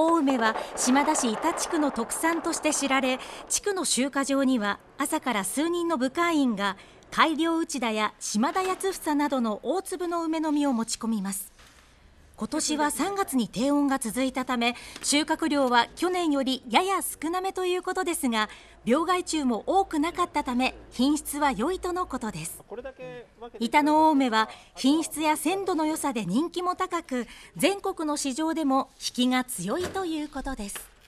青梅は島田市板地区の特産として知られ地区の集荷場には朝から数人の部会員が改良内田や島田八房などの大粒の梅の実を持ち込みます今年は3月に低温が続いたため収穫量は去年よりやや少なめということですが病害虫も多くなかったため品質は良いとのことです板の青梅は品質や鮮度の良さで人気も高く全国の市場でも引きが強いということです